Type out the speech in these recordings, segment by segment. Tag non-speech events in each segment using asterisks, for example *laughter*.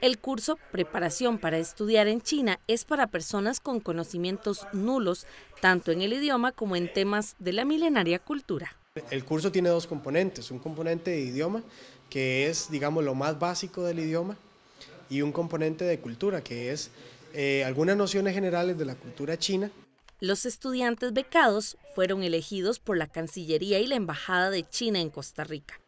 El curso Preparación para Estudiar en China es para personas con conocimientos nulos, tanto en el idioma como en temas de la milenaria cultura. El curso tiene dos componentes, un componente de idioma, que es, digamos, lo más básico del idioma, y un componente de cultura, que es eh, algunas nociones generales de la cultura china. Los estudiantes becados fueron elegidos por la Cancillería y la Embajada de China en Costa Rica.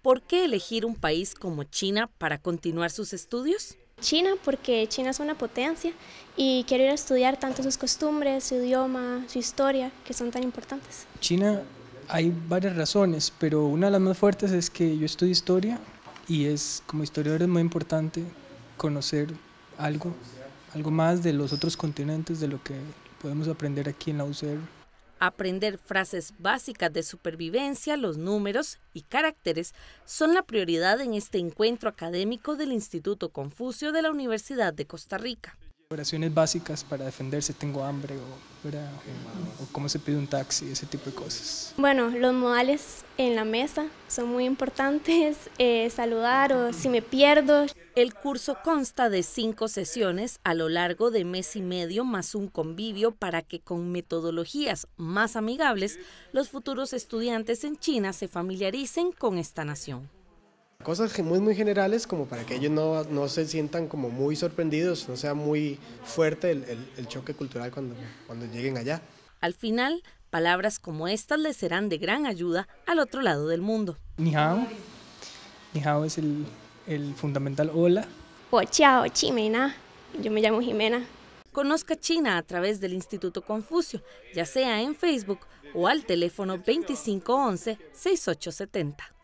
¿Por qué elegir un país como China para continuar sus estudios? China, porque China es una potencia y quiero ir a estudiar tanto sus costumbres, su idioma, su historia, que son tan importantes. China hay varias razones, pero una de las más fuertes es que yo estudio historia y es como historiador es muy importante conocer algo, algo más de los otros continentes, de lo que podemos aprender aquí en la UCR. Aprender frases básicas de supervivencia, los números y caracteres son la prioridad en este encuentro académico del Instituto Confucio de la Universidad de Costa Rica. Oraciones básicas para defenderse, tengo hambre o, cómo se pide un taxi, ese tipo de cosas. Bueno, los modales en la mesa son muy importantes, *laughs* eh, saludar o si me pierdo. El curso consta de cinco sesiones a lo largo de mes y medio más un convivio para que con metodologías más amigables los futuros estudiantes en China se familiaricen con esta nación cosas muy, muy generales como para que ellos no, se sientan como muy sorprendidos, no sea muy fuerte el, choque cultural cuando, cuando lleguen allá. Al final, palabras como estas les serán de gran ayuda al otro lado del mundo. Ni hao, es el, el fundamental hola. O oh, chao, Chimena. Yo me llamo Jimena. Conozca China a través del Instituto Confucio, ya sea en Facebook o al teléfono 2511-6870.